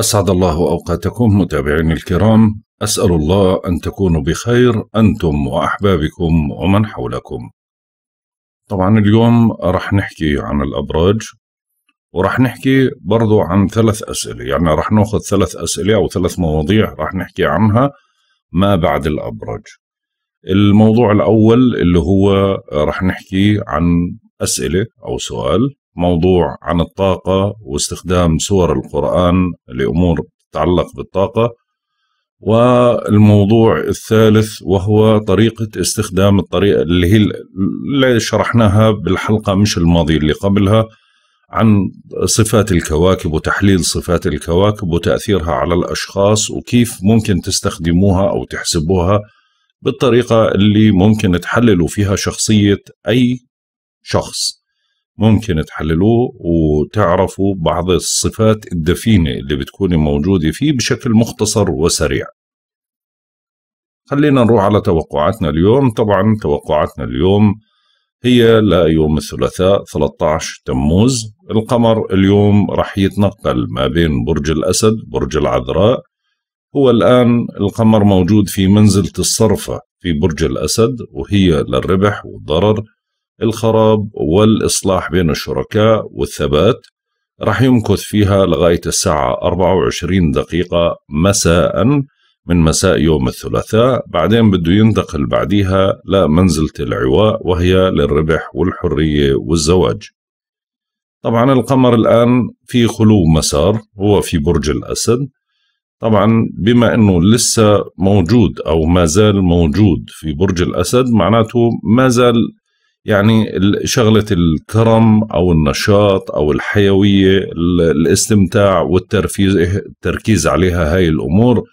أسعد الله أوقاتكم متابعين الكرام أسأل الله أن تكونوا بخير أنتم وأحبابكم ومن حولكم طبعا اليوم رح نحكي عن الأبراج ورح نحكي برضو عن ثلاث أسئلة يعني رح ناخذ ثلاث أسئلة أو ثلاث مواضيع رح نحكي عنها ما بعد الأبراج الموضوع الأول اللي هو رح نحكي عن أسئلة أو سؤال موضوع عن الطاقة واستخدام سور القرآن لأمور تتعلق بالطاقة والموضوع الثالث وهو طريقة استخدام الطريقة اللي هي اللي شرحناها بالحلقة مش الماضية اللي قبلها عن صفات الكواكب وتحليل صفات الكواكب وتأثيرها على الأشخاص وكيف ممكن تستخدموها أو تحسبوها بالطريقة اللي ممكن تحللوا فيها شخصية أي شخص ممكن تحللوه وتعرفوا بعض الصفات الدفينة اللي بتكون موجودة فيه بشكل مختصر وسريع خلينا نروح على توقعاتنا اليوم طبعا توقعاتنا اليوم هي ليوم الثلاثاء 13 تموز القمر اليوم رح يتنقل ما بين برج الأسد برج العذراء هو الآن القمر موجود في منزلة الصرفة في برج الأسد وهي للربح والضرر الخراب والإصلاح بين الشركاء والثبات رح يمكث فيها لغاية الساعة 24 دقيقة مساء من مساء يوم الثلاثاء بعدين بده ينتقل بعديها لمنزلة العواء وهي للربح والحرية والزواج طبعا القمر الآن في خلو مسار هو في برج الأسد طبعا بما أنه لسه موجود أو ما زال موجود في برج الأسد معناته ما زال يعني شغلة الكرم أو النشاط أو الحيوية الاستمتاع والتركيز إيه، التركيز عليها هاي الأمور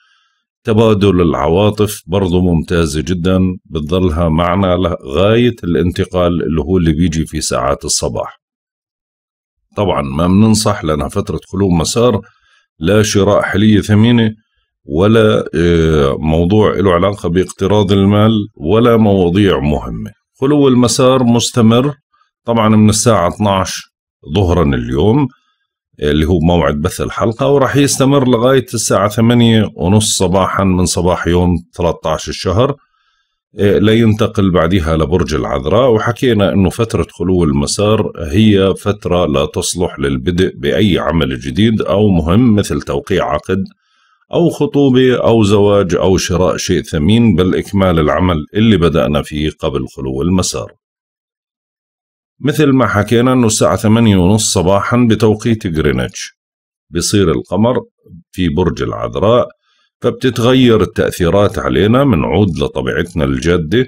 تبادل العواطف برضو ممتازة جدا بتظلها معنا لغاية الانتقال اللي هو اللي بيجي في ساعات الصباح طبعا ما بننصح لأنها فترة خلو مسار لا شراء حلية ثمينة ولا آه، موضوع له علاقة باقتراض المال ولا مواضيع مهمة خلو المسار مستمر طبعا من الساعة 12 ظهرا اليوم اللي هو موعد بث الحلقة وراح يستمر لغاية الساعة 8 ونص صباحا من صباح يوم 13 الشهر إيه، لينتقل بعدها لبرج العذراء وحكينا أنه فترة خلو المسار هي فترة لا تصلح للبدء بأي عمل جديد أو مهم مثل توقيع عقد أو خطوبة أو زواج أو شراء شيء ثمين بل إكمال العمل اللي بدأنا فيه قبل خلو المسار مثل ما حكينا أنه الساعة 8 ونص صباحا بتوقيت غرينتش بصير القمر في برج العذراء فبتتغير التأثيرات علينا منعود لطبيعتنا الجادة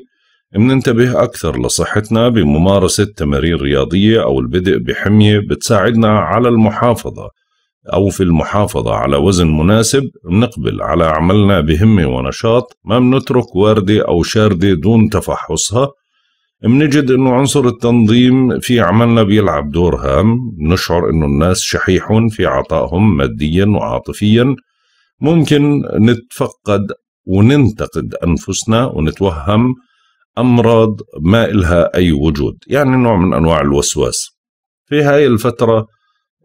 مننتبه أكثر لصحتنا بممارسة تمارين رياضية أو البدء بحمية بتساعدنا على المحافظة أو في المحافظة على وزن مناسب نقبل على عملنا بهمة ونشاط ما بنترك واردة أو شاردة دون تفحصها منجد انه عنصر التنظيم في عملنا بيلعب دور هام نشعر انه الناس شحيحون في عطائهم ماديا وعاطفيا ممكن نتفقد وننتقد انفسنا ونتوهم امراض ما إلها اي وجود يعني نوع من انواع الوسواس في هاي الفتره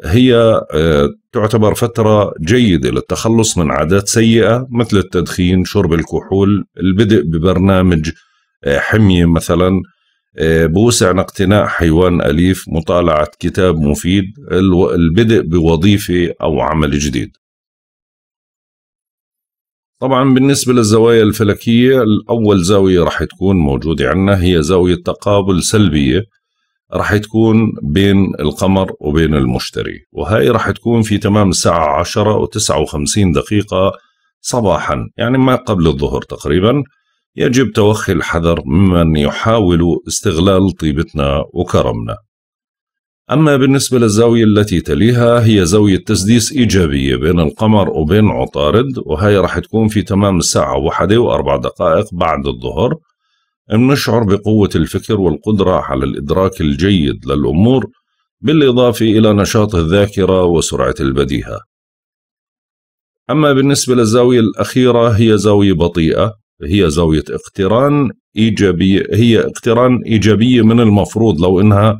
هي آه، تعتبر فترة جيدة للتخلص من عادات سيئة مثل التدخين شرب الكحول البدء ببرنامج آه، حمية مثلا آه، بوسعنا اقتناء حيوان أليف مطالعة كتاب مفيد البدء بوظيفة أو عمل جديد طبعا بالنسبة للزوايا الفلكية أول زاوية راح تكون موجودة عندنا هي زاوية تقابل سلبية راح تكون بين القمر وبين المشتري وهي راح تكون في تمام الساعة 10 و59 دقيقة صباحا يعني ما قبل الظهر تقريبا يجب توخي الحذر ممن يحاول استغلال طيبتنا وكرمنا أما بالنسبة للزاوية التي تليها هي زاوية تسديس إيجابية بين القمر وبين عطارد وهي راح تكون في تمام الساعة واحدة وأربع دقائق بعد الظهر أن نشعر بقوة الفكر والقدرة على الإدراك الجيد للأمور بالإضافة إلى نشاط الذاكرة وسرعة البديهة أما بالنسبة للزاوية الأخيرة هي زاوية بطيئة هي زاوية اقتران إيجابية هي اقتران إيجابية من المفروض لو إنها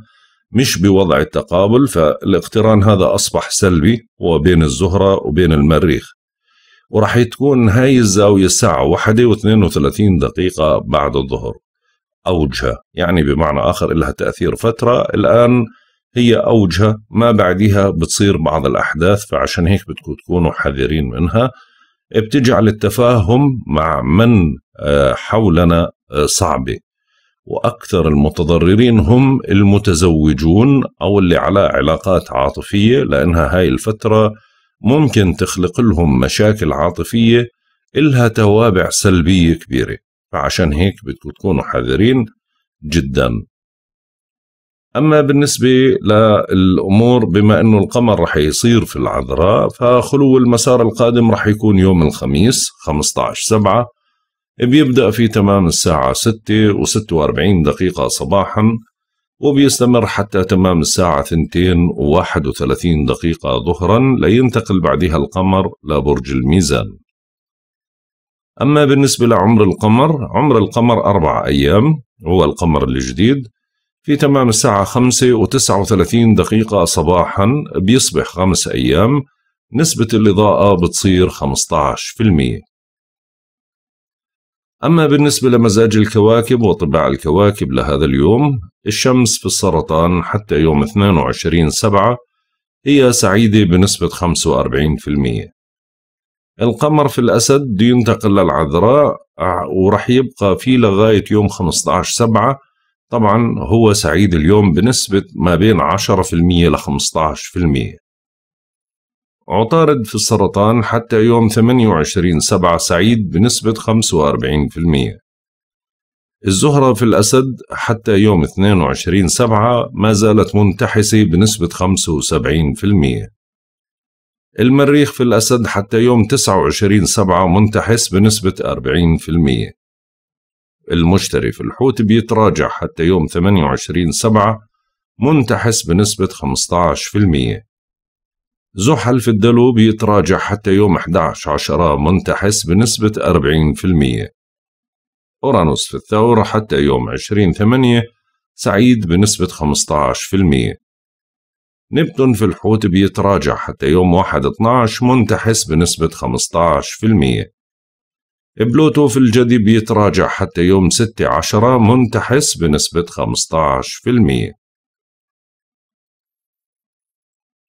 مش بوضع التقابل فالاقتران هذا أصبح سلبي وبين الزهرة وبين المريخ وراح تكون هاي الزاوية الساعة واحدة واثنين وثلاثين دقيقة بعد الظهر أوجها يعني بمعنى آخر لها تأثير فترة الآن هي أوجها ما بعدها بتصير بعض الأحداث فعشان هيك بدكم تكونوا حذرين منها بتجعل التفاهم مع من آه، حولنا آه، صعبة وأكثر المتضررين هم المتزوجون أو اللي على علاقات عاطفية لأنها هاي الفترة ممكن تخلق لهم مشاكل عاطفية إلها توابع سلبية كبيرة فعشان هيك بدكم تكونوا حذرين جدا أما بالنسبة للأمور بما أنه القمر رح يصير في العذراء فخلو المسار القادم رح يكون يوم الخميس 15 سبعة بيبدأ في تمام الساعة 6 و46 دقيقة صباحا وبيستمر حتى تمام الساعة 2.31 دقيقة ظهرا لينتقل بعدها القمر لبرج الميزان أما بالنسبة لعمر القمر عمر القمر أربع أيام هو القمر الجديد في تمام الساعة 5.39 و دقيقة صباحا بيصبح خمس أيام نسبة الإضاءة بتصير 15% أما بالنسبة لمزاج الكواكب وطباع الكواكب لهذا اليوم الشمس في السرطان حتى يوم 22 سبعة هي سعيدة بنسبة 45% القمر في الأسد ينتقل للعذراء ورح يبقى فيه لغاية يوم 15 سبعة طبعا هو سعيد اليوم بنسبة ما بين 10% ل 15% عطارد في السرطان حتى يوم 28 سبعة سعيد بنسبة 45% الزهرة في الأسد حتى يوم 22 سبعة ما زالت منتحسة بنسبة 75% المريخ في الأسد حتى يوم 29 سبعة منتحس بنسبة 40% المشتري في الحوت بيتراجع حتى يوم 28 سبعة منتحس بنسبة 15% زحل في الدلو بيتراجع حتى يوم 11 عشرة منتحس بنسبة 40% أورانوس في الثورة حتى يوم 20 ثمانية سعيد بنسبة 15% نبتون في الحوت بيتراجع حتى يوم 1 12 منتحس بنسبة 15% بلوتو في الجدي بيتراجع حتى يوم 6 10 منتحس بنسبة 15%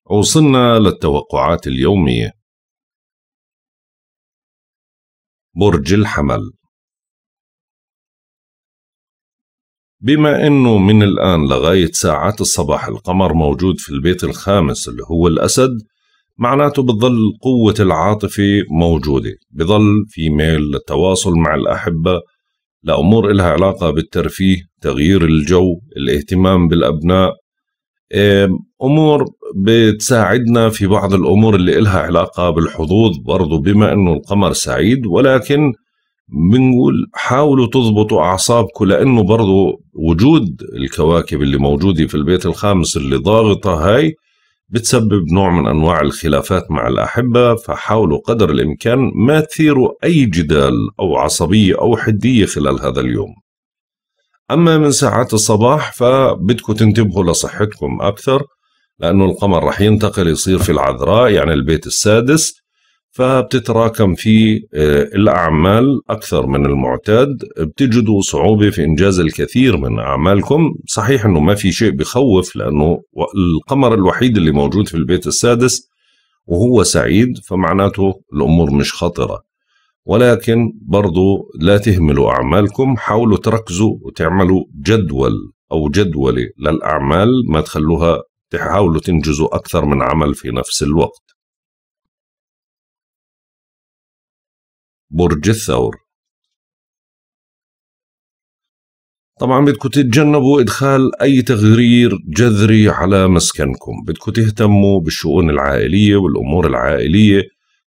وصلنا للتوقعات اليومية برج الحمل بما أنه من الآن لغاية ساعات الصباح القمر موجود في البيت الخامس اللي هو الأسد معناته بتظل قوة العاطفة موجودة بظل في ميل للتواصل مع الأحبة لأمور إلها علاقة بالترفيه تغيير الجو الاهتمام بالأبناء إيه، امور بتساعدنا في بعض الامور اللي إلها علاقه بالحظوظ برضو بما انه القمر سعيد ولكن بنقول حاولوا تضبطوا اعصابكم لانه برضو وجود الكواكب اللي موجوده في البيت الخامس اللي ضاغطه هاي بتسبب نوع من انواع الخلافات مع الاحبه فحاولوا قدر الامكان ما تثيروا اي جدال او عصبيه او حديه خلال هذا اليوم. اما من ساعات الصباح فبدكم تنتبهوا لصحتكم اكثر لأنه القمر رح ينتقل يصير في العذراء يعني البيت السادس فبتتراكم في آه، الأعمال أكثر من المعتاد بتجدوا صعوبة في إنجاز الكثير من أعمالكم صحيح أنه ما في شيء بخوف لأنه القمر الوحيد اللي موجود في البيت السادس وهو سعيد فمعناته الأمور مش خطرة ولكن برضو لا تهملوا أعمالكم حاولوا تركزوا وتعملوا جدول أو جدولة للأعمال ما تخلوها تحاولوا تنجزوا أكثر من عمل في نفس الوقت برج الثور طبعا بدكم تتجنبوا ادخال اي تغيير جذري على مسكنكم بدكم تهتموا بالشؤون العائليه والامور العائليه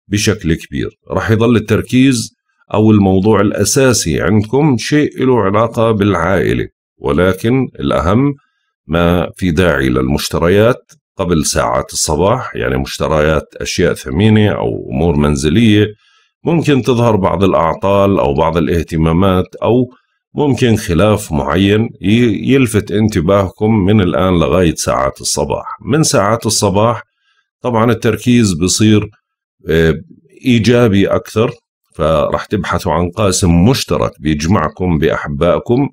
بشكل كبير رح يضل التركيز او الموضوع الاساسي عندكم شيء له علاقه بالعائله ولكن الاهم ما في داعي للمشتريات قبل ساعات الصباح يعني مشتريات أشياء ثمينة أو أمور منزلية ممكن تظهر بعض الأعطال أو بعض الاهتمامات أو ممكن خلاف معين يلفت انتباهكم من الآن لغاية ساعات الصباح من ساعات الصباح طبعا التركيز بصير آه، إيجابي أكثر فرح تبحثوا عن قاسم مشترك بيجمعكم بأحبائكم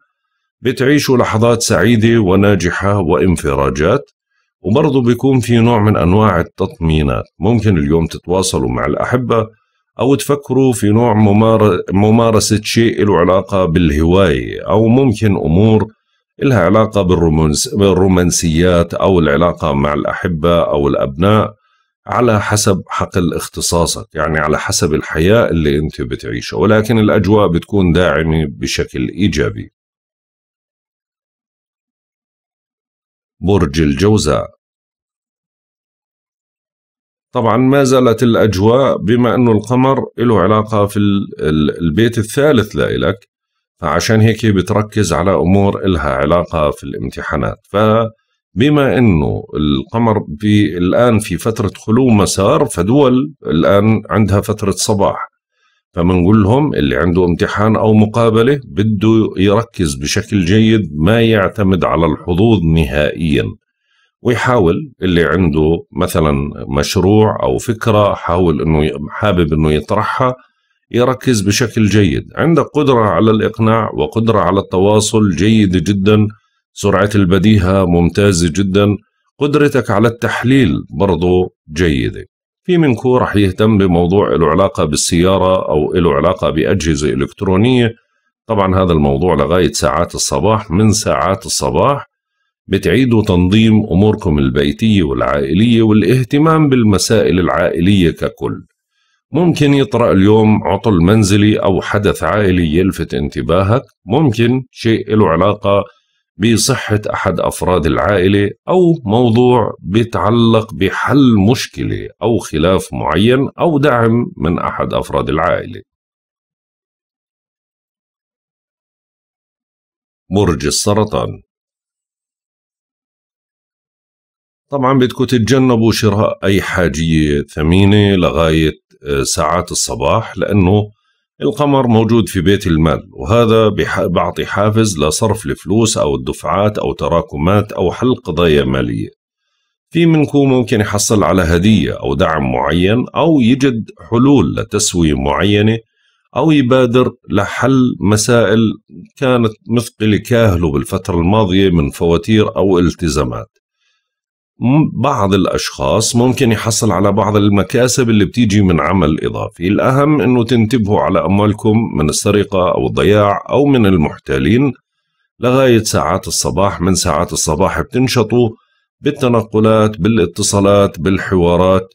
بتعيشوا لحظات سعيدة وناجحة وانفراجات وبرضه بيكون في نوع من أنواع التطمينات ممكن اليوم تتواصلوا مع الأحبة أو تفكروا في نوع ممارسة شيء له علاقة بالهواية أو ممكن أمور لها علاقة بالرومانسيات أو العلاقة مع الأحبة أو الأبناء على حسب حقل اختصاصك يعني على حسب الحياة اللي أنت بتعيشها ولكن الأجواء بتكون داعمة بشكل إيجابي برج الجوزاء طبعا ما زالت الأجواء بما أنه القمر له علاقة في البيت الثالث لإلك فعشان هيك بتركز على أمور إلها علاقة في الامتحانات فبما أنه القمر في الآن في فترة خلو مسار فدول الآن عندها فترة صباح فبنقول لهم اللي عنده امتحان او مقابله بده يركز بشكل جيد ما يعتمد على الحظوظ نهائيا ويحاول اللي عنده مثلا مشروع او فكره حاول انه حابب انه يطرحها يركز بشكل جيد عندك قدره على الاقناع وقدره على التواصل جيده جدا سرعه البديهه ممتازه جدا قدرتك على التحليل برضو جيده في منكم رح يهتم بموضوع له علاقة بالسيارة أو له علاقة بأجهزة إلكترونية طبعا هذا الموضوع لغاية ساعات الصباح من ساعات الصباح بتعيدوا تنظيم أموركم البيتية والعائلية والاهتمام بالمسائل العائلية ككل ممكن يطرأ اليوم عطل منزلي أو حدث عائلي يلفت انتباهك ممكن شيء له علاقة بصحة أحد أفراد العائلة أو موضوع بيتعلق بحل مشكلة أو خلاف معين أو دعم من أحد أفراد العائلة برج السرطان طبعا بدكم تتجنبوا شراء أي حاجية ثمينة لغاية آه، ساعات الصباح لأنه القمر موجود في بيت المال وهذا بيعطي حافز لصرف الفلوس أو الدفعات أو تراكمات أو حل قضايا مالية في منكم ممكن يحصل على هدية أو دعم معين أو يجد حلول لتسوية معينة أو يبادر لحل مسائل كانت مثقلة كاهله بالفترة الماضية من فواتير أو التزامات بعض الأشخاص ممكن يحصل على بعض المكاسب اللي بتيجي من عمل إضافي الأهم أنه تنتبهوا على أموالكم من السرقة أو الضياع أو من المحتالين لغاية ساعات الصباح من ساعات الصباح بتنشطوا بالتنقلات بالاتصالات بالحوارات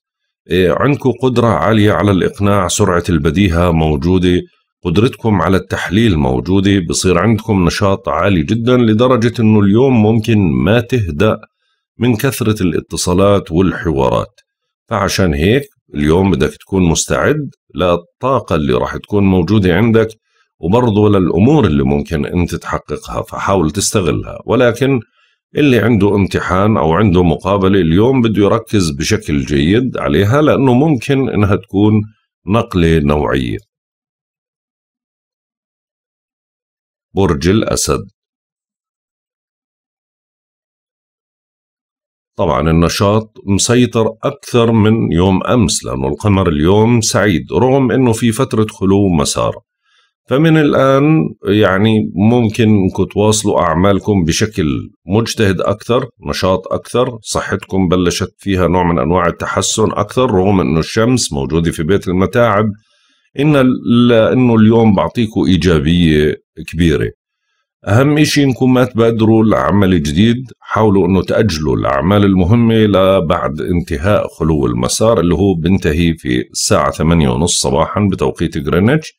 إيه، عندكم قدرة عالية على الإقناع سرعة البديهة موجودة قدرتكم على التحليل موجودة بصير عندكم نشاط عالي جدا لدرجة أنه اليوم ممكن ما تهدأ من كثرة الاتصالات والحوارات فعشان هيك اليوم بدك تكون مستعد للطاقة اللي راح تكون موجودة عندك وبرضه للأمور اللي ممكن أنت تحققها فحاول تستغلها ولكن اللي عنده امتحان أو عنده مقابلة اليوم بده يركز بشكل جيد عليها لأنه ممكن أنها تكون نقلة نوعية برج الأسد طبعا النشاط مسيطر أكثر من يوم أمس لأنه القمر اليوم سعيد رغم أنه في فترة خلو مسار فمن الآن يعني ممكن أنكم تواصلوا أعمالكم بشكل مجتهد أكثر نشاط أكثر صحتكم بلشت فيها نوع من أنواع التحسن أكثر رغم أنه الشمس موجودة في بيت المتاعب إن لأنه اليوم بعطيكم إيجابية كبيرة أهم إشي إنكم ما تبادروا لعمل جديد حاولوا أنه تأجلوا الأعمال المهمة لبعد انتهاء خلو المسار اللي هو بنتهي في الساعة 8:30 صباحا بتوقيت غرينتش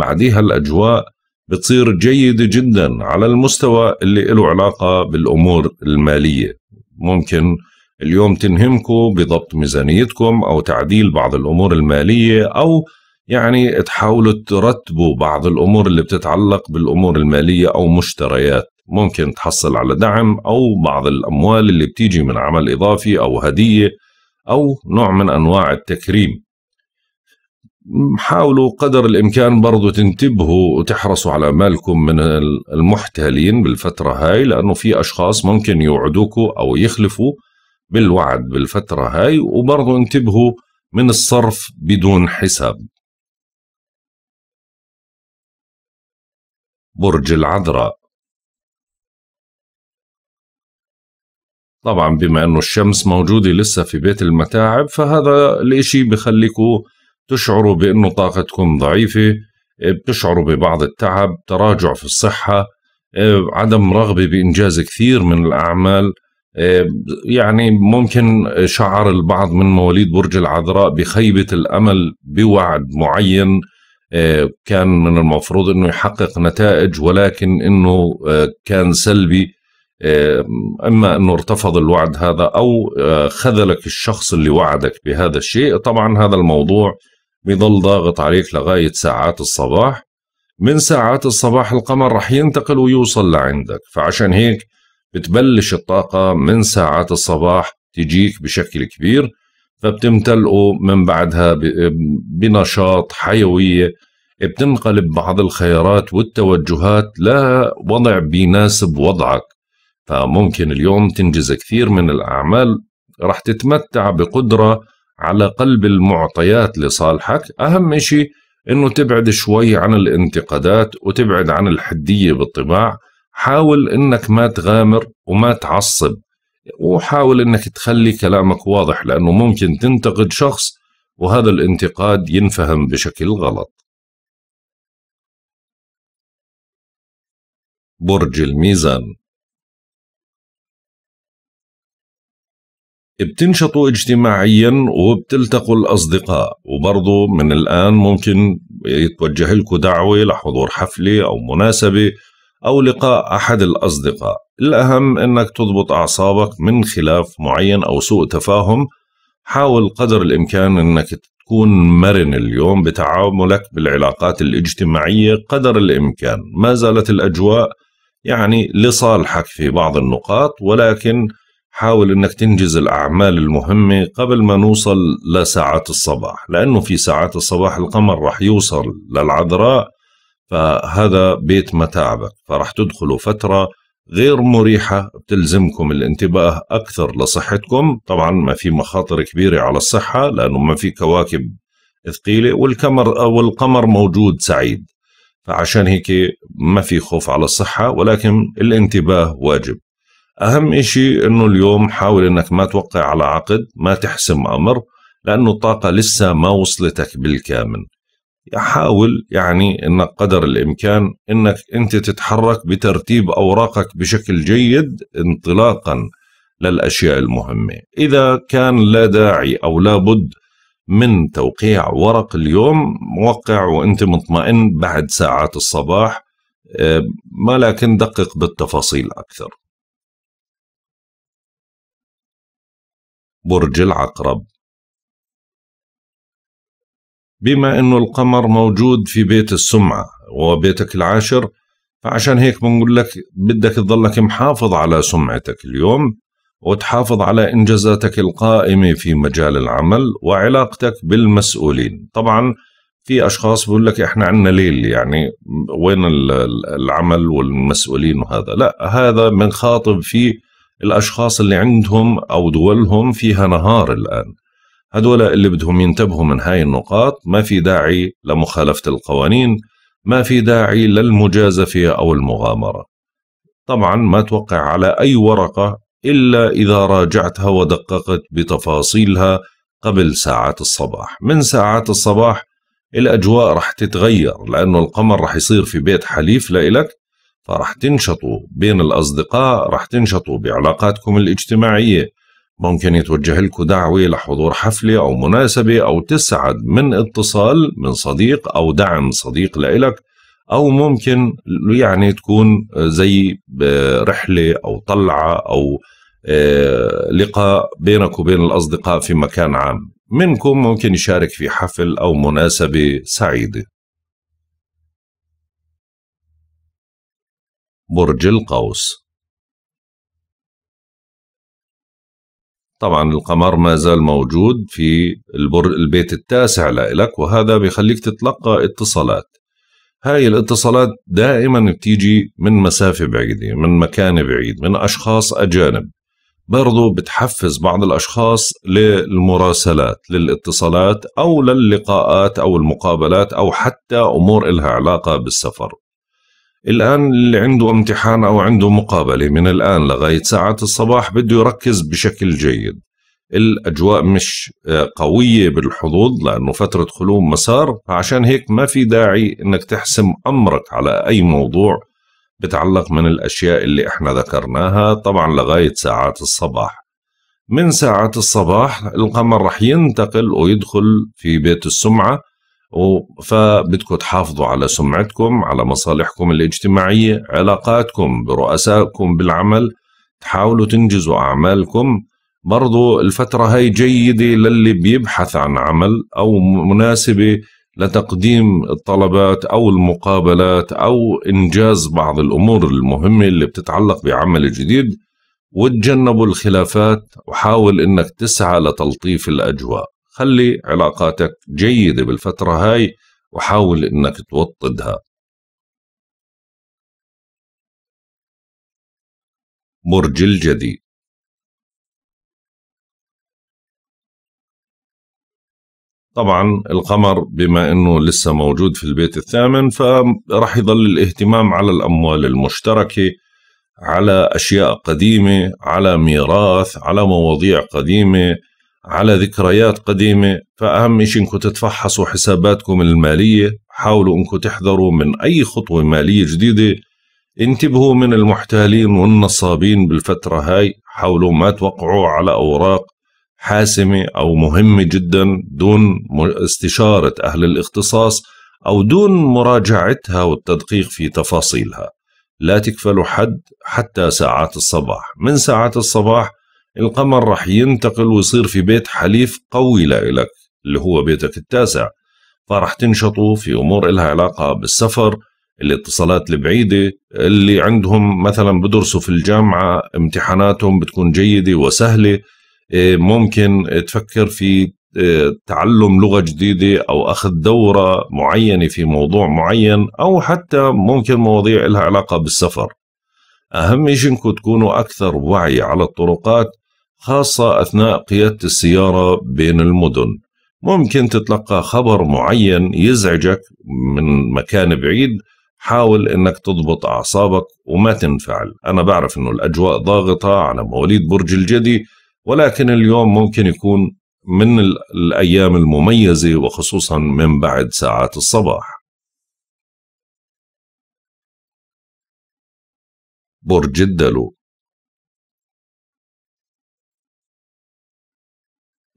بعديها الأجواء بتصير جيدة جدا على المستوى اللي له علاقة بالأمور المالية ممكن اليوم تنهمكم بضبط ميزانيتكم أو تعديل بعض الأمور المالية أو يعني تحاولوا ترتبوا بعض الامور اللي بتتعلق بالامور الماليه او مشتريات ممكن تحصل على دعم او بعض الاموال اللي بتيجي من عمل اضافي او هديه او نوع من انواع التكريم حاولوا قدر الامكان برضو تنتبهوا وتحرصوا على مالكم من المحتالين بالفتره هاي لانه في اشخاص ممكن يوعدوكوا او يخلفوا بالوعد بالفتره هاي وبرضو انتبهوا من الصرف بدون حساب برج العذراء طبعا بما انه الشمس موجودة لسه في بيت المتاعب فهذا الاشي بخليكم تشعروا بانه طاقتكم ضعيفة بتشعروا ببعض التعب تراجع في الصحة عدم رغبة بإنجاز كثير من الأعمال يعني ممكن شعر البعض من مواليد برج العذراء بخيبة الأمل بوعد معين آه، كان من المفروض انه يحقق نتائج ولكن انه آه، كان سلبي آه، اما انه ارتفض الوعد هذا او خذلك الشخص اللي وعدك بهذا الشيء طبعا هذا الموضوع بيظل ضاغط عليك لغايه ساعات الصباح من ساعات الصباح القمر رح ينتقل ويوصل لعندك فعشان هيك بتبلش الطاقه من ساعات الصباح تجيك بشكل كبير فبتمتلئوا من بعدها بنشاط حيوية بتنقلب بعض الخيارات والتوجهات لوضع بيناسب وضعك فممكن اليوم تنجز كثير من الأعمال رح تتمتع بقدرة على قلب المعطيات لصالحك أهم شيء أنه تبعد شوي عن الانتقادات وتبعد عن الحدية بالطباع حاول أنك ما تغامر وما تعصب وحاول انك تخلي كلامك واضح لانه ممكن تنتقد شخص وهذا الانتقاد ينفهم بشكل غلط. برج الميزان بتنشطوا اجتماعيا وبتلتقوا الأصدقاء وبرضو من الآن ممكن يتوجه لكم دعوة لحضور حفلة أو مناسبة أو لقاء أحد الأصدقاء الأهم أنك تضبط أعصابك من خلاف معين أو سوء تفاهم حاول قدر الإمكان أنك تكون مرن اليوم بتعاملك بالعلاقات الاجتماعية قدر الإمكان ما زالت الأجواء يعني لصالحك في بعض النقاط ولكن حاول انك تنجز الاعمال المهمه قبل ما نوصل لساعات الصباح لانه في ساعات الصباح القمر راح يوصل للعذراء فهذا بيت متاعبك فرح تدخلوا فترة غير مريحة بتلزمكم الانتباه أكثر لصحتكم طبعا ما في مخاطر كبيرة على الصحة لأنه ما في كواكب ثقيلة والكمر والقمر موجود سعيد فعشان هيك ما في خوف على الصحة ولكن الانتباه واجب أهم إشي أنه اليوم حاول أنك ما توقع على عقد ما تحسم أمر لأنه الطاقة لسه ما وصلتك بالكامل حاول يعني انك قدر الامكان انك انت تتحرك بترتيب اوراقك بشكل جيد انطلاقا للاشياء المهمه، اذا كان لا داعي او لا بد من توقيع ورق اليوم وقع وانت مطمئن بعد ساعات الصباح آه، ما لكن دقق بالتفاصيل اكثر. برج العقرب بما انه القمر موجود في بيت السمعه وبيتك العاشر فعشان هيك بنقول لك بدك تضلك محافظ على سمعتك اليوم وتحافظ على انجازاتك القائمه في مجال العمل وعلاقتك بالمسؤولين طبعا في اشخاص بيقول لك احنا عندنا ليل يعني وين العمل والمسؤولين وهذا لا هذا بنخاطب فيه الاشخاص اللي عندهم او دولهم فيها نهار الان هدول اللي بدهم ينتبهوا من هاي النقاط ما في داعي لمخالفة القوانين ما في داعي للمجازفة أو المغامرة طبعا ما توقع على أي ورقة إلا إذا راجعتها ودققت بتفاصيلها قبل ساعات الصباح من ساعات الصباح الأجواء رح تتغير لأنه القمر رح يصير في بيت حليف لإلك فرح تنشطوا بين الأصدقاء رح تنشطوا بعلاقاتكم الاجتماعية ممكن يتوجه لكم دعوة لحضور حفلة أو مناسبة أو تسعد من اتصال من صديق أو دعم صديق لإلك أو ممكن يعني تكون زي رحلة أو طلعة أو آه، لقاء بينك وبين الأصدقاء في مكان عام منكم ممكن يشارك في حفل أو مناسبة سعيدة برج القوس طبعا القمر ما زال موجود في البر البيت التاسع لإلك وهذا بيخليك تتلقى اتصالات هاي الاتصالات دائما بتيجي من مسافة بعيدة من مكان بعيد من أشخاص أجانب برضو بتحفز بعض الأشخاص للمراسلات للاتصالات أو للقاءات أو المقابلات أو حتى أمور إلها علاقة بالسفر الآن اللي عنده امتحان أو عنده مقابلة من الآن لغاية ساعات الصباح بده يركز بشكل جيد الأجواء مش قوية بالحظوظ لأنه فترة خلوم مسار فعشان هيك ما في داعي أنك تحسم أمرك على أي موضوع بتعلق من الأشياء اللي إحنا ذكرناها طبعا لغاية ساعات الصباح من ساعات الصباح القمر رح ينتقل ويدخل في بيت السمعة فبدكم تحافظوا على سمعتكم على مصالحكم الاجتماعية علاقاتكم برؤسائكم بالعمل تحاولوا تنجزوا أعمالكم برضو الفترة هاي جيدة للي بيبحث عن عمل أو مناسبة لتقديم الطلبات أو المقابلات أو إنجاز بعض الأمور المهمة اللي بتتعلق بعمل جديد وتجنبوا الخلافات وحاول إنك تسعى لتلطيف الأجواء خلي علاقاتك جيدة بالفترة هاي وحاول انك توطدها برج الجدي طبعا القمر بما انه لسه موجود في البيت الثامن فراح يظل الاهتمام على الاموال المشتركه على اشياء قديمه على ميراث على مواضيع قديمه على ذكريات قديمة فأهم شيء أنكم تتفحصوا حساباتكم المالية حاولوا أنكم تحذروا من أي خطوة مالية جديدة انتبهوا من المحتالين والنصابين بالفترة هاي حاولوا ما توقعوا على أوراق حاسمة أو مهمة جدا دون استشارة أهل الاختصاص أو دون مراجعتها والتدقيق في تفاصيلها لا تكفلوا حد حتى ساعات الصباح من ساعات الصباح القمر راح ينتقل ويصير في بيت حليف قوي لإلك اللي هو بيتك التاسع فراح تنشطوا في أمور إلها علاقة بالسفر الاتصالات البعيدة اللي عندهم مثلا بدرسوا في الجامعة امتحاناتهم بتكون جيدة وسهلة إيه، ممكن تفكر في إيه، تعلم لغة جديدة أو أخذ دورة معينة في موضوع معين أو حتى ممكن مواضيع إلها علاقة بالسفر أهم شيء أنكم تكونوا أكثر وعي على الطرقات خاصة أثناء قيادة السيارة بين المدن ممكن تتلقى خبر معين يزعجك من مكان بعيد حاول انك تضبط اعصابك وما تنفعل انا بعرف انه الاجواء ضاغطه على مواليد برج الجدي ولكن اليوم ممكن يكون من الايام المميزه وخصوصا من بعد ساعات الصباح برج الدلو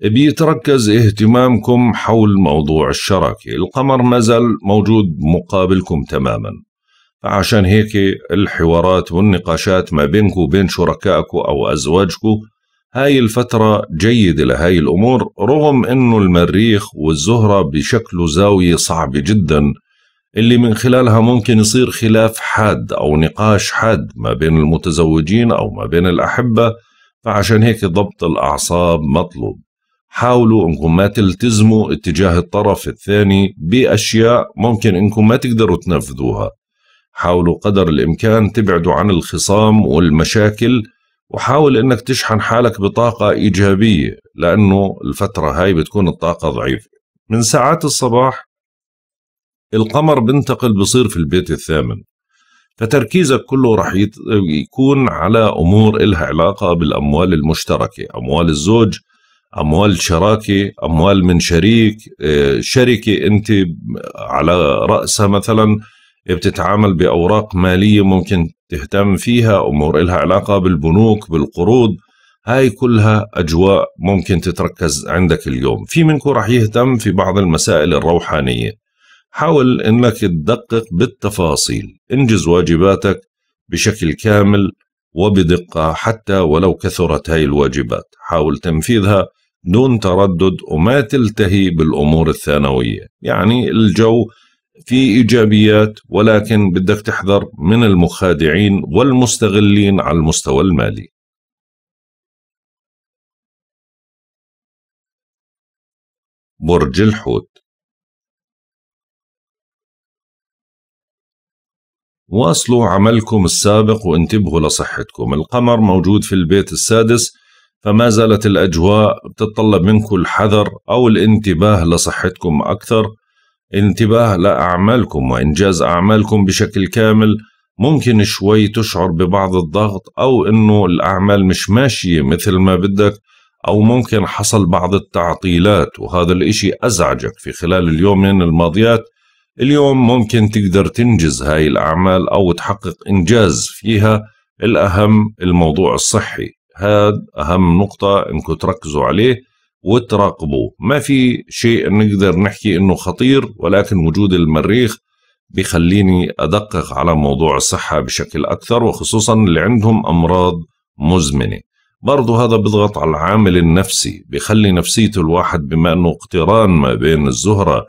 بيتركز اهتمامكم حول موضوع الشراكة القمر مازال موجود مقابلكم تماما فعشان هيك الحوارات والنقاشات ما بينك وبين شركائك أو أزواجك هاي الفترة جيدة لهاي الأمور رغم أنه المريخ والزهرة بشكل زاوية صعبة جدا اللي من خلالها ممكن يصير خلاف حاد أو نقاش حاد ما بين المتزوجين أو ما بين الأحبة فعشان هيك ضبط الأعصاب مطلوب حاولوا انكم ما تلتزموا اتجاه الطرف الثاني باشياء ممكن انكم ما تقدروا تنفذوها حاولوا قدر الامكان تبعدوا عن الخصام والمشاكل وحاول انك تشحن حالك بطاقة ايجابية لانه الفترة هاي بتكون الطاقة ضعيفة من ساعات الصباح القمر بنتقل بصير في البيت الثامن فتركيزك كله راح يكون على امور إلها علاقة بالاموال المشتركة اموال الزوج اموال شراكه اموال من شريك آه، شركه انت على راسها مثلا بتتعامل باوراق ماليه ممكن تهتم فيها امور لها علاقه بالبنوك بالقروض هاي كلها اجواء ممكن تتركز عندك اليوم في منكم راح يهتم في بعض المسائل الروحانيه حاول انك تدقق بالتفاصيل انجز واجباتك بشكل كامل وبدقة حتى ولو كثرت هاي الواجبات حاول تنفيذها دون تردد وما تلتهي بالأمور الثانوية يعني الجو في إيجابيات ولكن بدك تحذر من المخادعين والمستغلين على المستوى المالي برج الحوت واصلوا عملكم السابق وانتبهوا لصحتكم القمر موجود في البيت السادس فما زالت الأجواء تتطلب منكم الحذر أو الانتباه لصحتكم أكثر انتباه لأعمالكم وإنجاز أعمالكم بشكل كامل ممكن شوي تشعر ببعض الضغط أو أنه الأعمال مش ماشية مثل ما بدك أو ممكن حصل بعض التعطيلات وهذا الإشي أزعجك في خلال اليومين الماضيات اليوم ممكن تقدر تنجز هاي الأعمال أو تحقق إنجاز فيها الأهم الموضوع الصحي هذا أهم نقطة إنكم تركزوا عليه وتراقبوه ما في شيء نقدر نحكي إنه خطير ولكن وجود المريخ بخليني أدقق على موضوع الصحة بشكل أكثر وخصوصا اللي عندهم أمراض مزمنة برضو هذا بيضغط على العامل النفسي بخلي نفسية الواحد بما أنه اقتران ما بين الزهرة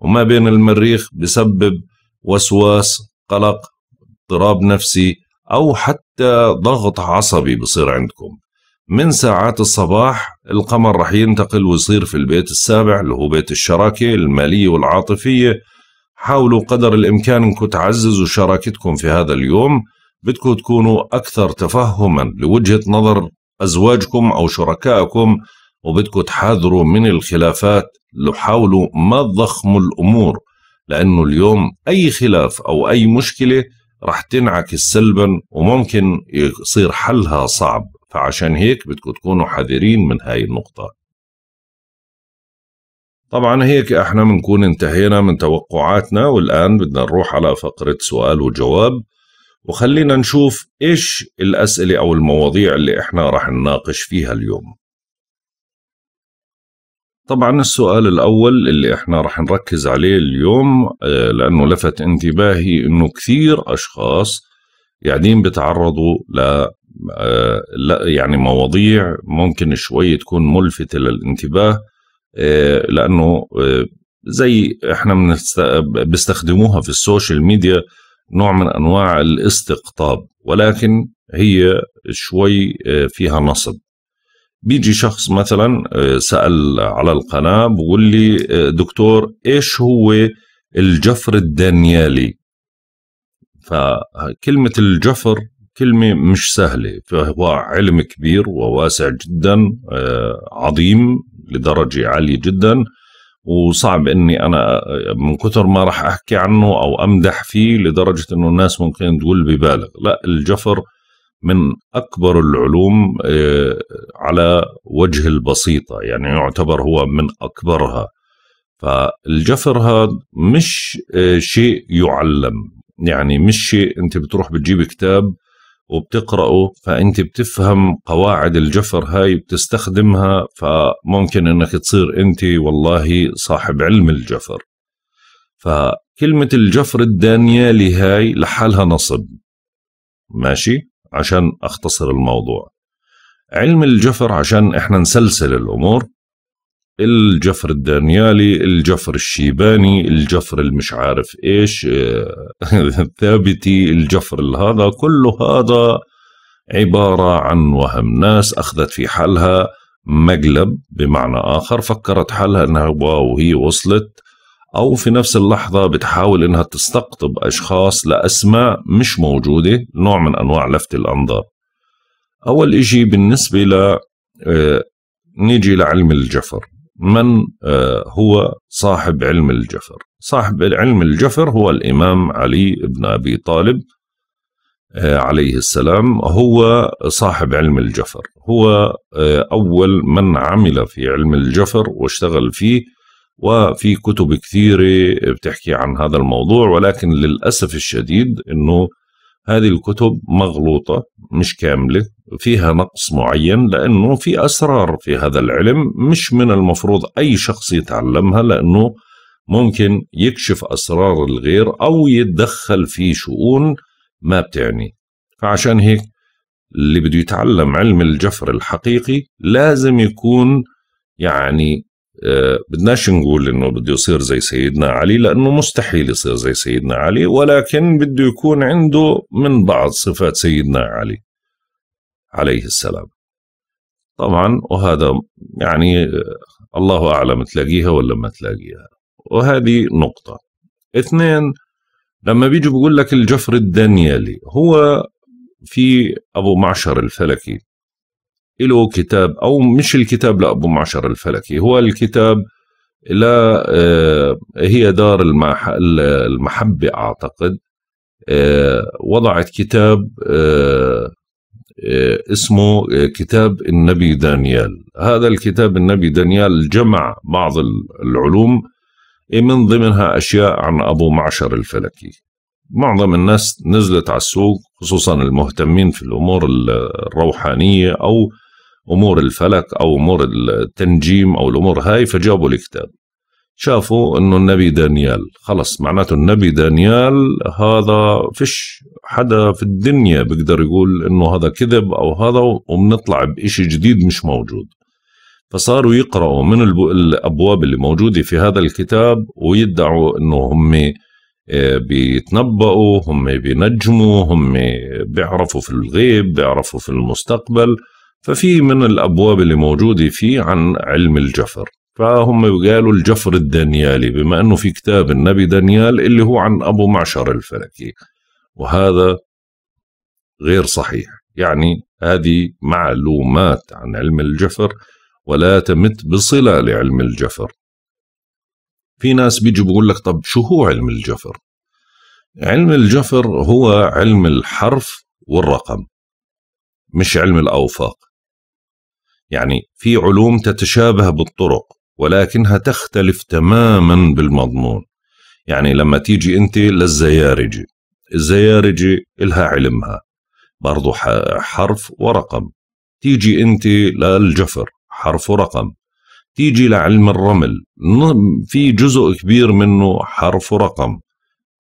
وما بين المريخ بسبب وسواس قلق اضطراب نفسي أو حتى ضغط عصبي بصير عندكم من ساعات الصباح القمر رح ينتقل ويصير في البيت السابع اللي هو بيت الشراكة المالية والعاطفية حاولوا قدر الإمكان أنكم تعززوا شراكتكم في هذا اليوم بدكم تكونوا أكثر تفهما لوجهة نظر أزواجكم أو شركائكم وبدكم تحاذروا من الخلافات لحاولوا ما تضخموا الأمور لأنه اليوم أي خلاف أو أي مشكلة رح تنعكس سلبا وممكن يصير حلها صعب فعشان هيك بدكم تكونوا حذرين من هاي النقطة طبعا هيك احنا بنكون انتهينا من توقعاتنا والآن بدنا نروح على فقرة سؤال وجواب وخلينا نشوف ايش الأسئلة أو المواضيع اللي احنا رح نناقش فيها اليوم طبعا السؤال الاول اللي احنا راح نركز عليه اليوم آه، لانه لفت انتباهي انه كثير اشخاص قاعدين بتعرضوا ل آه، يعني مواضيع ممكن شوي تكون ملفتة للانتباه آه، لأنه زي احنا بنستخدموها في السوشيال ميديا نوع من أنواع الاستقطاب ولكن هي شوي فيها نصب بيجي شخص مثلا آه، سال على القناه بقول لي آه، دكتور ايش هو الجفر الدانيالي فكلمه الجفر كلمه مش سهله فهو علم كبير وواسع جدا آه، عظيم لدرجه عاليه جدا وصعب اني انا من كثر ما راح احكي عنه او امدح فيه لدرجه انه الناس ممكن تقول ببالغ لا الجفر من اكبر العلوم آه، على وجه البسيطه يعني يعتبر هو من اكبرها فالجفر هذا مش آه، شيء يعلم يعني مش شيء انت بتروح بتجيب كتاب وبتقراه فانت بتفهم قواعد الجفر هاي بتستخدمها فممكن انك تصير انت والله صاحب علم الجفر فكلمة الجفر الدانيالي هاي لحالها نصب ماشي عشان اختصر الموضوع علم الجفر عشان احنا نسلسل الامور الجفر الدانيالي الجفر الشيباني الجفر المش عارف ايش آه، الثابتي الجفر هذا كل هذا عبارة عن وهم ناس أخذت في حالها مقلب بمعنى آخر فكرت حالها أنها واو هي وصلت أو في نفس اللحظة بتحاول إنها تستقطب أشخاص لأسماء مش موجودة نوع من أنواع لفت الأنظار أول إشي بالنسبة ل آه، نيجي لعلم الجفر من آه، هو صاحب علم الجفر صاحب علم الجفر هو الإمام علي بن أبي طالب آه، عليه السلام هو صاحب علم الجفر هو أول من عمل في علم الجفر واشتغل فيه وفي كتب كثيرة بتحكي عن هذا الموضوع ولكن للأسف الشديد أنه هذه الكتب مغلوطة مش كاملة فيها نقص معين لأنه في أسرار في هذا العلم مش من المفروض أي شخص يتعلمها لأنه ممكن يكشف أسرار الغير أو يتدخل في شؤون ما بتعني فعشان هيك اللي بده يتعلم علم الجفر الحقيقي لازم يكون يعني بدناش نقول انه بده يصير زي سيدنا علي لانه مستحيل يصير زي سيدنا علي ولكن بده يكون عنده من بعض صفات سيدنا علي عليه السلام طبعا وهذا يعني الله اعلم تلاقيها ولا ما تلاقيها وهذه نقطه اثنين لما بيجي بقول لك الجفر الدنيالي هو في ابو معشر الفلكي له كتاب او مش الكتاب لابو معشر الفلكي هو الكتاب لا آه، هي دار المحبه اعتقد آه، وضعت كتاب آه، اسمه كتاب النبي دانيال هذا الكتاب النبي دانيال جمع بعض العلوم إيه، من ضمنها أشياء عن أبو معشر الفلكي معظم الناس نزلت على السوق خصوصا المهتمين في الأمور الروحانية أو امور الفلك او امور التنجيم او الامور هاي فجابوا الكتاب شافوا انه النبي دانيال خلص معناته النبي دانيال هذا فش حدا في الدنيا بيقدر يقول انه هذا كذب او هذا وبنطلع بإشي جديد مش موجود فصاروا يقرأوا من الأبواب اللي موجودة في هذا الكتاب ويدعوا انه هم آه، بيتنبؤوا هم بينجموا هم بيعرفوا في الغيب بيعرفوا في المستقبل ففي من الابواب اللي موجوده فيه عن علم الجفر فهم قالوا الجفر الدانيالي بما انه في كتاب النبي دانيال اللي هو عن ابو معشر الفلكي وهذا غير صحيح يعني هذه معلومات عن علم الجفر ولا تمت بصله لعلم الجفر في ناس بيجي بيقول لك طب شو هو علم الجفر علم الجفر هو علم الحرف والرقم مش علم الاوفاق يعني في علوم تتشابه بالطرق ولكنها تختلف تماما بالمضمون يعني لما تيجي انت للزيارجة الزيارجة إلها علمها برضو حرف ورقم تيجي انت للجفر حرف ورقم تيجي لعلم الرمل في جزء كبير منه حرف ورقم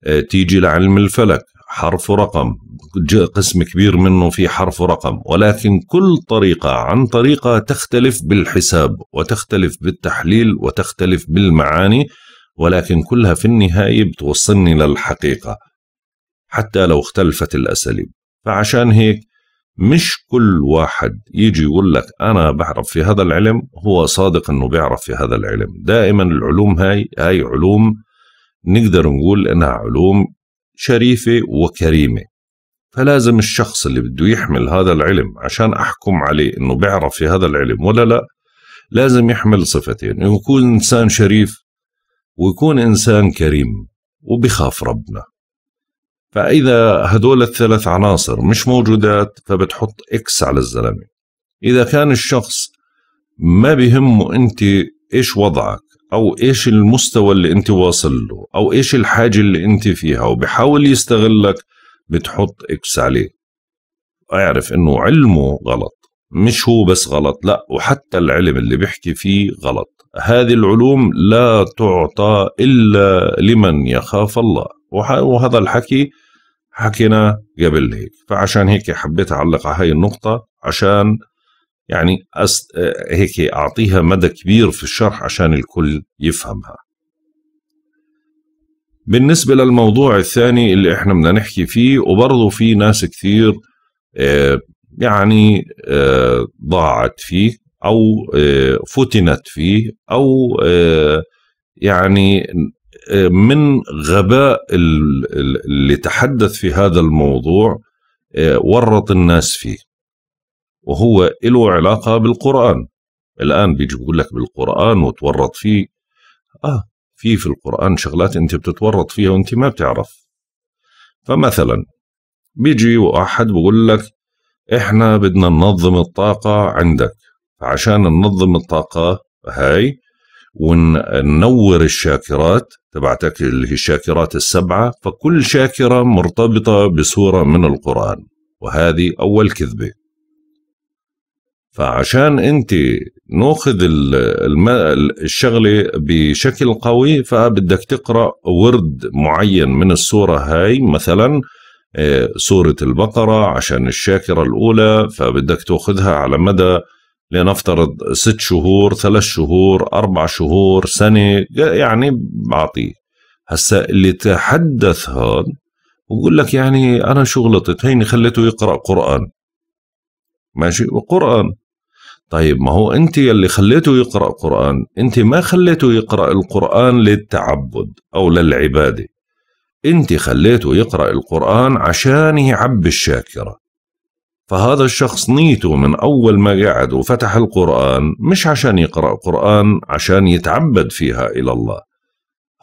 آه، تيجي لعلم الفلك حرف ورقم قسم كبير منه في حرف ورقم ولكن كل طريقة عن طريقة تختلف بالحساب وتختلف بالتحليل وتختلف بالمعاني ولكن كلها في النهاية بتوصلني للحقيقة حتى لو اختلفت الأساليب فعشان هيك مش كل واحد يجي يقول لك أنا بعرف في هذا العلم هو صادق أنه بيعرف في هذا العلم دائما العلوم هاي هاي علوم نقدر نقول انها علوم شريفة وكريمة فلازم الشخص اللي بده يحمل هذا العلم عشان أحكم عليه أنه بيعرف في هذا العلم ولا لا لازم يحمل صفتين يكون إنسان شريف ويكون إنسان كريم وبخاف ربنا فإذا هدول الثلاث عناصر مش موجودات فبتحط إكس على الزلمة إذا كان الشخص ما بهمه أنت إيش وضعك او ايش المستوى اللي انت واصل له او ايش الحاجه اللي انت فيها وبحاول يستغلك بتحط اكس عليه اعرف انه علمه غلط مش هو بس غلط لا وحتى العلم اللي بيحكي فيه غلط هذه العلوم لا تعطى الا لمن يخاف الله وهذا الحكي حكينا قبل هيك فعشان هيك حبيت اعلق على هاي النقطه عشان يعني أست... آه، هيك أعطيها مدى كبير في الشرح عشان الكل يفهمها بالنسبة للموضوع الثاني اللي احنا بدنا نحكي فيه وبرضه في ناس كثير آه، يعني آه، ضاعت فيه أو فتنت فيه أو يعني من غباء اللي تحدث في هذا الموضوع ورط الناس فيه وهو له علاقة بالقرآن الآن بيجي بيقول لك بالقرآن وتورط فيه آه في في القرآن شغلات أنت بتتورط فيها وأنت ما بتعرف فمثلا بيجي واحد بقول لك احنا بدنا ننظم الطاقة عندك فعشان ننظم الطاقة هاي وننور الشاكرات تبعتك اللي هي الشاكرات السبعة فكل شاكرة مرتبطة بسورة من القرآن وهذه أول كذبة فعشان انت ناخذ الشغله بشكل قوي فبدك تقرا ورد معين من السوره هاي مثلا آه، سوره البقره عشان الشاكره الاولى فبدك تاخذها على مدى لنفترض ست شهور ثلاث شهور اربع شهور سنه يعني بعطي هسا اللي تحدث هون ويقول لك يعني انا شغلتي هيني خليته يقرا قران ماشي وقران طيب ما هو انت اللي خليته يقرا قران انت ما خليته يقرا القران للتعبد او للعباده انت خليته يقرا القران عشان يعبي الشاكره فهذا الشخص نيته من أول ما قعد وفتح القرآن مش عشان يقرأ قرآن عشان يتعبد فيها إلى الله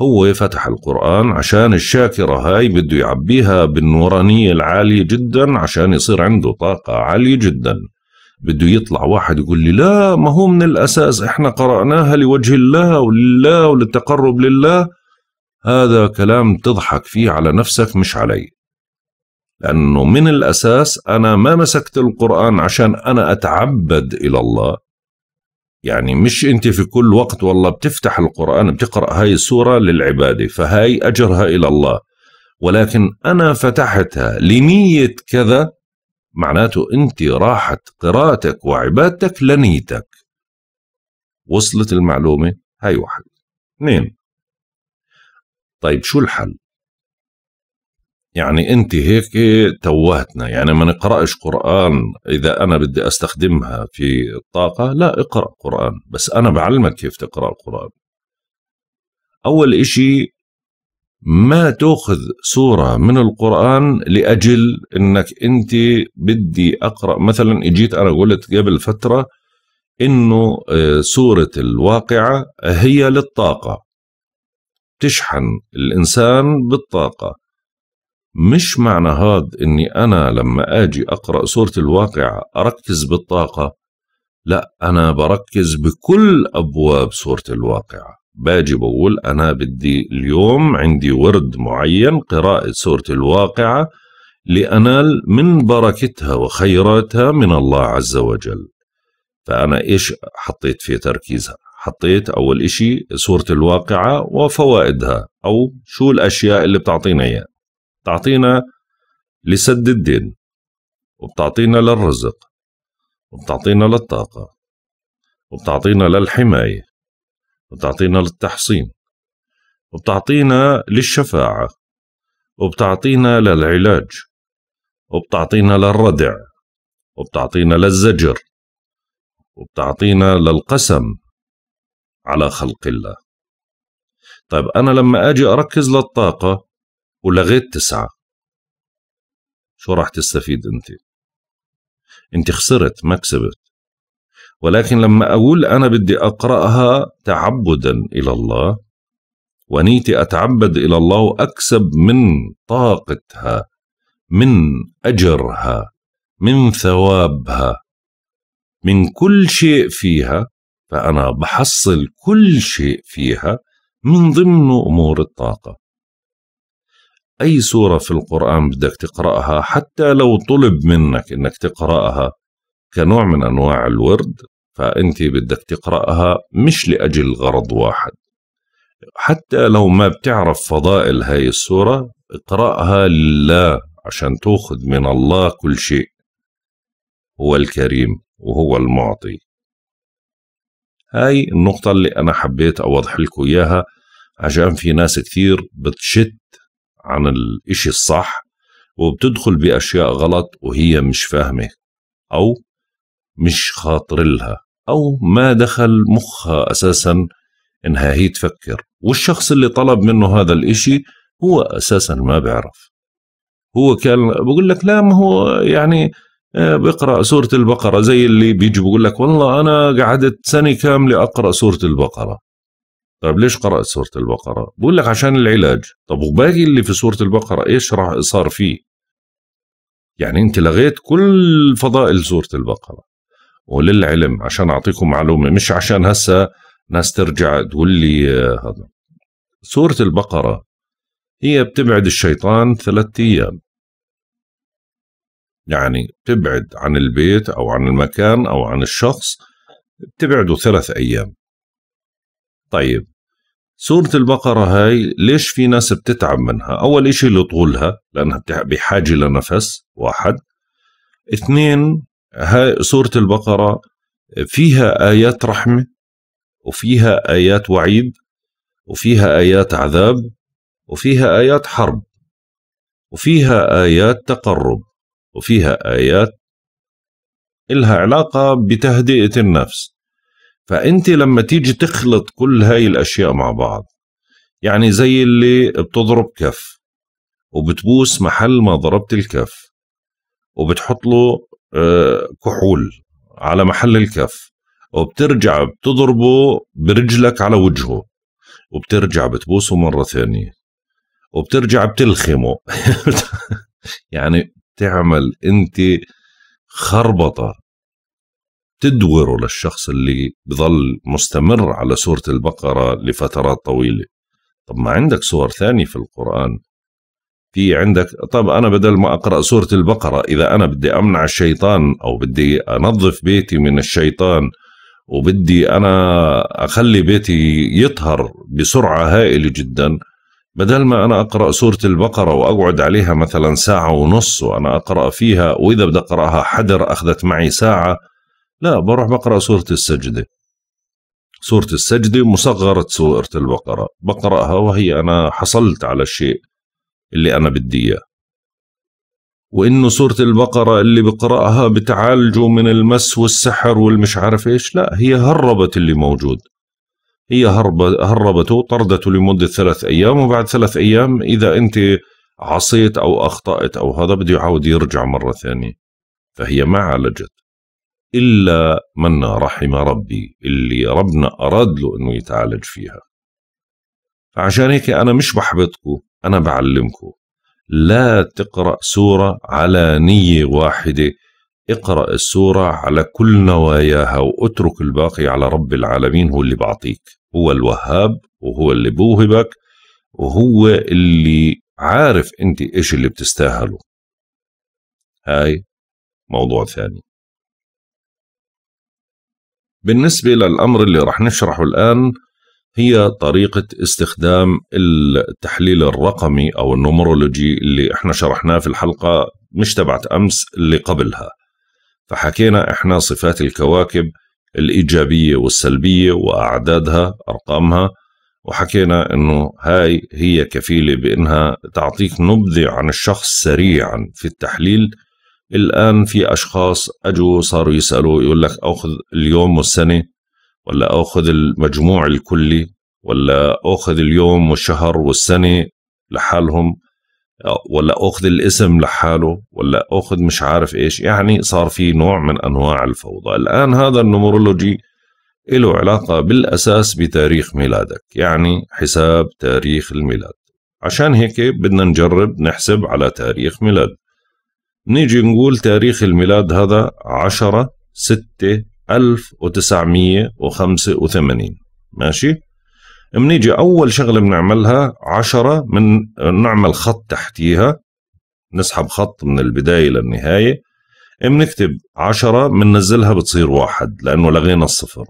هو فتح القرآن عشان الشاكرة هاي بده يعبيها بالنورانية العالية جدا عشان يصير عنده طاقة عالية جدا بده يطلع واحد يقول لي لا ما هو من الأساس إحنا قرأناها لوجه الله ولله وللتقرب لله هذا كلام تضحك فيه على نفسك مش علي لأنه من الأساس أنا ما مسكت القرآن عشان أنا أتعبد إلى الله يعني مش أنت في كل وقت والله بتفتح القرآن بتقرأ هاي السورة للعبادة فهاي أجرها إلى الله ولكن أنا فتحتها لنية كذا معناته أنت راحت قراءتك وعبادتك لنيتك وصلت المعلومة هاي واحد اثنين طيب شو الحل يعني انت هيك توهتنا يعني ما نقراش قران اذا انا بدي استخدمها في الطاقه لا اقرا قران بس انا بعلمك كيف تقرا القران اول اشي ما تاخذ صوره من القران لاجل انك انت بدي اقرا مثلا اجيت انا قلت قبل فتره انه آه، سوره الواقعه هي للطاقه تشحن الانسان بالطاقه مش معنى هذا اني انا لما اجي اقرا سوره الواقعه اركز بالطاقه لا انا بركز بكل ابواب سوره الواقعه باجي بقول أنا بدي اليوم عندي ورد معين قراءة سورة الواقعة لأنال من بركتها وخيراتها من الله عز وجل فأنا إيش حطيت في تركيزها حطيت أول إشي سورة الواقعة وفوائدها أو شو الأشياء اللي بتعطينا إياها بتعطينا لسد الدين وبتعطينا للرزق وبتعطينا للطاقة وبتعطينا للحماية وبتعطينا للتحصين وبتعطينا للشفاعة وبتعطينا للعلاج وبتعطينا للردع وبتعطينا للزجر وبتعطينا للقسم على خلق الله طيب أنا لما أجي أركز للطاقة ولغيت تسعة شو راح تستفيد أنت؟ أنت خسرت ما كسبت ولكن لما أقول أنا بدي أقرأها تعبدا إلى الله ونيتي أتعبد إلى الله وأكسب من طاقتها من أجرها من ثوابها من كل شيء فيها فأنا بحصل كل شيء فيها من ضمن أمور الطاقة أي سورة في القرآن بدك تقرأها حتى لو طلب منك أنك تقرأها كنوع من أنواع الورد فأنت بدك تقرأها مش لأجل غرض واحد حتى لو ما بتعرف فضائل هاي السورة اقرأها لله عشان تأخذ من الله كل شيء هو الكريم وهو المعطي هاي النقطة اللي أنا حبيت أوضح لكم إياها عشان في ناس كثير بتشت عن الإشي الصح وبتدخل بأشياء غلط وهي مش فاهمة أو مش خاطر لها أو ما دخل مخها أساسا إنها هي تفكر والشخص اللي طلب منه هذا الإشي هو أساسا ما بيعرف هو كان بقول لك لا ما هو يعني آه، بقرأ سورة البقرة زي اللي بيجي بقول لك والله أنا قعدت سنة كاملة أقرأ سورة البقرة طيب ليش قرأت سورة البقرة؟ بقول لك عشان العلاج طب وباقي اللي في سورة البقرة إيش راح صار فيه؟ يعني أنت لغيت كل فضائل سورة البقرة وللعلم عشان اعطيكم معلومه مش عشان هسه ناس ترجع تقول لي آه، هذا سوره البقره هي بتبعد الشيطان ثلاثة ايام يعني بتبعد عن البيت او عن المكان او عن الشخص بتبعده ثلاث ايام طيب سورة البقرة هاي ليش في ناس بتتعب منها أول إشي لطولها لأنها بحاجة لنفس واحد اثنين هاي سورة البقرة فيها آيات رحمة وفيها آيات وعيد وفيها آيات عذاب وفيها آيات حرب وفيها آيات تقرب وفيها آيات إلها علاقة بتهدئة النفس فأنت لما تيجي تخلط كل هاي الأشياء مع بعض يعني زي اللي بتضرب كف وبتبوس محل ما ضربت الكف وبتحط له كحول على محل الكف وبترجع بتضربه برجلك على وجهه وبترجع بتبوسه مرة ثانية وبترجع بتلخمه يعني بتعمل انت خربطة تدوره للشخص اللي بظل مستمر على سورة البقرة لفترات طويلة طب ما عندك سور ثانية في القرآن في عندك طب انا بدل ما اقرا سوره البقره اذا انا بدي امنع الشيطان او بدي انظف بيتي من الشيطان وبدي انا اخلي بيتي يطهر بسرعه هائله جدا بدل ما انا اقرا سوره البقره واقعد عليها مثلا ساعه ونص وانا اقرا فيها واذا بدي اقراها حدر اخذت معي ساعه لا بروح بقرا سوره السجده سوره السجده مصغره سوره البقره بقراها وهي انا حصلت على الشيء اللي أنا بدي إياه وإنه سورة البقرة اللي بقرأها بتعالجه من المس والسحر والمش عارف إيش لا هي هربت اللي موجود هي هربته طردته لمدة ثلاث أيام وبعد ثلاث أيام إذا أنت عصيت أو أخطأت أو هذا بده يعود يرجع مرة ثانية فهي ما عالجت إلا من رحم ربي اللي ربنا أراد له أنه يتعالج فيها فعشان هيك أنا مش بحبطكم أنا بعلمكم لا تقرأ سورة على نية واحدة اقرأ السورة على كل نواياها واترك الباقي على رب العالمين هو اللي بعطيك هو الوهاب وهو اللي بوهبك وهو اللي عارف انت ايش اللي بتستاهله هاي موضوع ثاني بالنسبة للأمر اللي رح نشرحه الآن هي طريقة استخدام التحليل الرقمي أو النومرولوجي اللي احنا شرحناه في الحلقة مش تبعت أمس اللي قبلها فحكينا احنا صفات الكواكب الإيجابية والسلبية وأعدادها أرقامها وحكينا أنه هاي هي كفيلة بأنها تعطيك نبذة عن الشخص سريعا في التحليل الآن في أشخاص أجوا صاروا يسألوا يقول لك أخذ اليوم والسنة ولا اخذ المجموع الكلي ولا اخذ اليوم والشهر والسنه لحالهم ولا اخذ الاسم لحاله ولا اخذ مش عارف ايش يعني صار في نوع من انواع الفوضى الان هذا النمرولوجي له علاقة بالأساس بتاريخ ميلادك يعني حساب تاريخ الميلاد عشان هيك بدنا نجرب نحسب على تاريخ ميلاد نيجي نقول تاريخ الميلاد هذا عشرة ستة 1985 ماشي بنيجي اول شغله بنعملها 10 من نعمل خط تحتيها نسحب خط من البدايه للنهايه بنكتب 10 بننزلها بتصير واحد لانه لغينا الصفر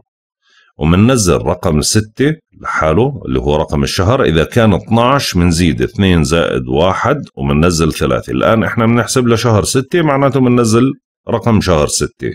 ومننزل رقم 6 لحاله اللي هو رقم الشهر اذا كان 12 بنزيد 2 زائد 1 وبننزل 3 الان احنا بنحسب لشهر 6 معناته بننزل رقم شهر 6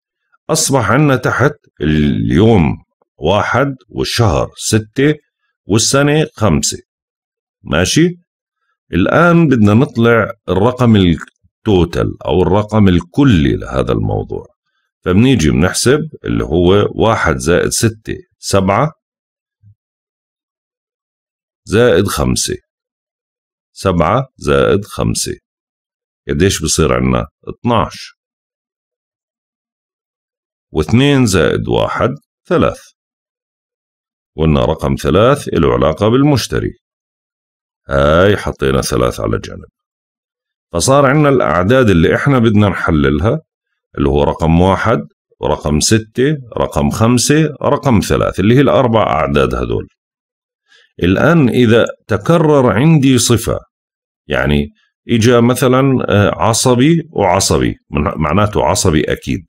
أصبح عندنا تحت اليوم واحد والشهر ستة والسنة خمسة ماشي الآن بدنا نطلع الرقم التوتال أو الرقم الكلي لهذا الموضوع فبنيجي بنحسب اللي هو واحد زائد ستة سبعة زائد خمسة سبعة زائد خمسة قديش بصير عنا؟ اتناش واثنين زائد واحد ثلاث قلنا رقم ثلاث له علاقة بالمشتري هاي حطينا ثلاث على جنب فصار عندنا الأعداد اللي إحنا بدنا نحللها اللي هو رقم واحد ورقم ستة رقم خمسة رقم ثلاث اللي هي الأربع أعداد هذول الآن إذا تكرر عندي صفة يعني إجا مثلا آه، عصبي وعصبي معناته عصبي أكيد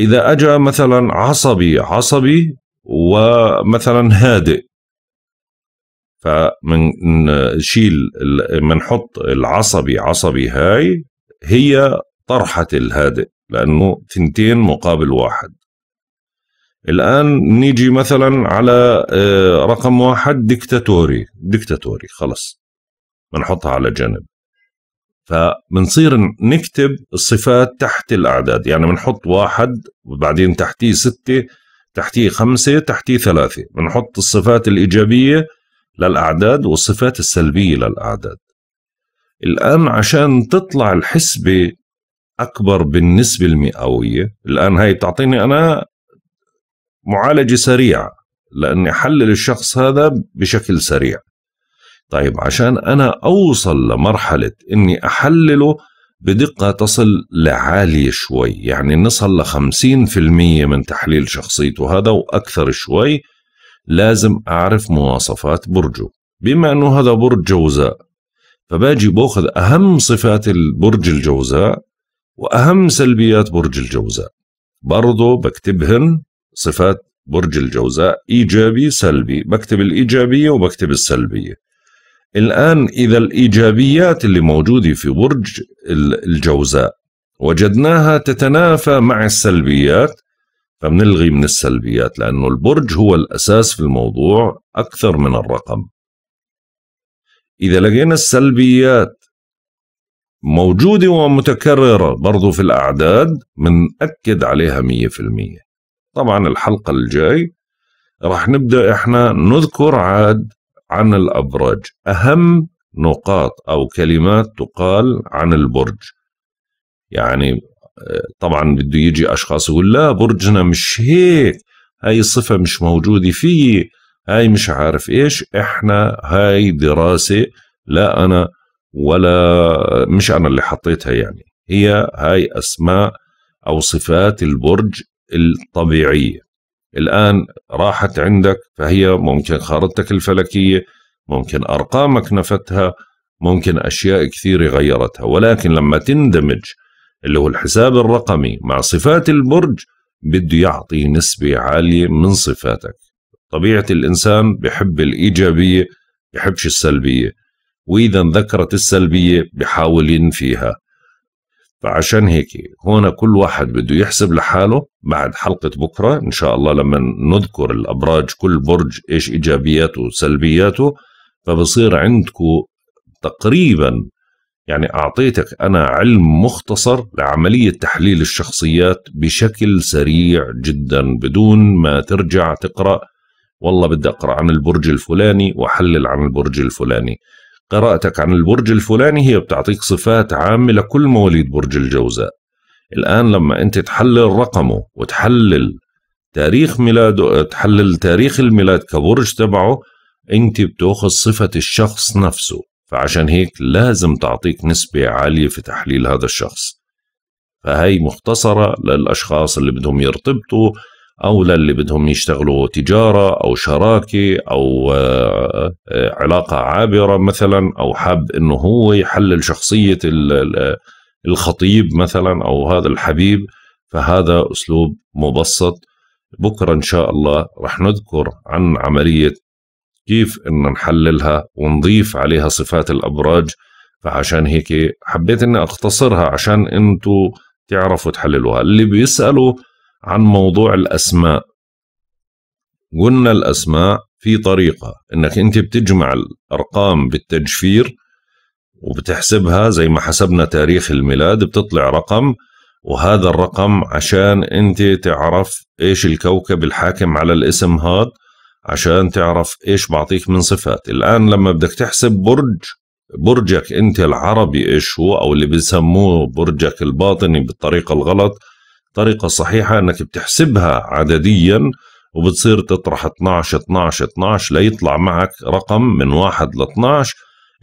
إذا أجا مثلا عصبي عصبي ومثلا هادئ فمنشيل بنحط العصبي عصبي هاي هي طرحة الهادئ لأنه ثنتين مقابل واحد الآن نيجي مثلا على آه، رقم واحد ديكتاتوري ديكتاتوري خلص بنحطها على جنب فبنصير نكتب الصفات تحت الأعداد يعني بنحط واحد وبعدين تحتيه ستة تحتيه خمسة تحتيه ثلاثة بنحط الصفات الإيجابية للأعداد والصفات السلبية للأعداد الآن عشان تطلع الحسبة أكبر بالنسبة المئوية الآن هاي بتعطيني أنا معالجة سريعة لأني أحلل الشخص هذا بشكل سريع طيب عشان أنا أوصل لمرحلة إني أحلله بدقة تصل لعالية شوي يعني نصل لخمسين في المية من تحليل شخصيته هذا وأكثر شوي لازم أعرف مواصفات برجه بما أنه هذا برج جوزاء فباجي باخذ أهم صفات برج الجوزاء وأهم سلبيات برج الجوزاء برضو بكتبهن صفات برج الجوزاء إيجابي سلبي بكتب الإيجابية وبكتب السلبية الآن إذا الإيجابيات اللي موجودة في برج الجوزاء وجدناها تتنافى مع السلبيات فبنلغي من السلبيات لأنه البرج هو الأساس في الموضوع أكثر من الرقم إذا لقينا السلبيات موجودة ومتكررة برضو في الأعداد بنأكد عليها مية في المية طبعا الحلقة الجاي رح نبدأ إحنا نذكر عاد عن الأبراج أهم نقاط أو كلمات تقال عن البرج يعني طبعا بده يجي أشخاص يقول لا برجنا مش هيك هاي الصفة مش موجودة فيه هاي مش عارف إيش إحنا هاي دراسة لا أنا ولا مش أنا اللي حطيتها يعني هي هاي أسماء أو صفات البرج الطبيعية الآن راحت عندك فهي ممكن خارطتك الفلكية ممكن أرقامك نفتها ممكن أشياء كثيرة غيرتها ولكن لما تندمج اللي هو الحساب الرقمي مع صفات البرج بده يعطي نسبة عالية من صفاتك طبيعة الإنسان بحب الإيجابية بحبش السلبية وإذا ذكرت السلبية بحاول ينفيها فعشان هيك هون كل واحد بده يحسب لحاله بعد حلقة بكرة إن شاء الله لما نذكر الأبراج كل برج إيش إيجابياته وسلبياته فبصير عندكم تقريبا يعني أعطيتك أنا علم مختصر لعملية تحليل الشخصيات بشكل سريع جدا بدون ما ترجع تقرأ والله بدي أقرأ عن البرج الفلاني وأحلل عن البرج الفلاني قراءتك عن البرج الفلاني هي بتعطيك صفات عامة لكل مواليد برج الجوزاء الآن لما أنت تحلل رقمه وتحلل تاريخ ميلاده تحلل تاريخ الميلاد كبرج تبعه أنت بتأخذ صفة الشخص نفسه فعشان هيك لازم تعطيك نسبة عالية في تحليل هذا الشخص فهي مختصرة للأشخاص اللي بدهم يرتبطوا او للي بدهم يشتغلوا تجاره او شراكه او آه، آه، علاقه عابره مثلا او حاب انه هو يحلل شخصيه الخطيب مثلا او هذا الحبيب فهذا اسلوب مبسط بكره ان شاء الله رح نذكر عن عمليه كيف ان نحللها ونضيف عليها صفات الابراج فعشان هيك حبيت اني اختصرها عشان انتم تعرفوا تحللوها اللي بيسالوا عن موضوع الأسماء قلنا الأسماء في طريقة إنك أنت بتجمع الأرقام بالتجفير وبتحسبها زي ما حسبنا تاريخ الميلاد بتطلع رقم وهذا الرقم عشان أنت تعرف إيش الكوكب الحاكم على الاسم هذا عشان تعرف إيش بعطيك من صفات الآن لما بدك تحسب برج برجك أنت العربي إيش هو أو اللي بيسموه برجك الباطني بالطريقة الغلط طريقة صحيحة انك بتحسبها عدديا وبتصير تطرح 12 12 12 ليطلع معك رقم من 1 ل 12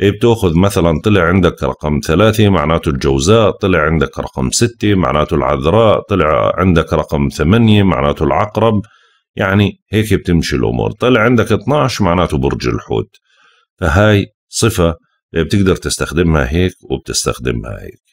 إيه بتاخذ مثلا طلع عندك رقم ثلاثة معناته الجوزاء طلع عندك رقم ستة معناته العذراء طلع عندك رقم ثمانية معناته العقرب يعني هيك بتمشي الأمور طلع عندك 12 معناته برج الحوت فهاي صفة بتقدر تستخدمها هيك وبتستخدمها هيك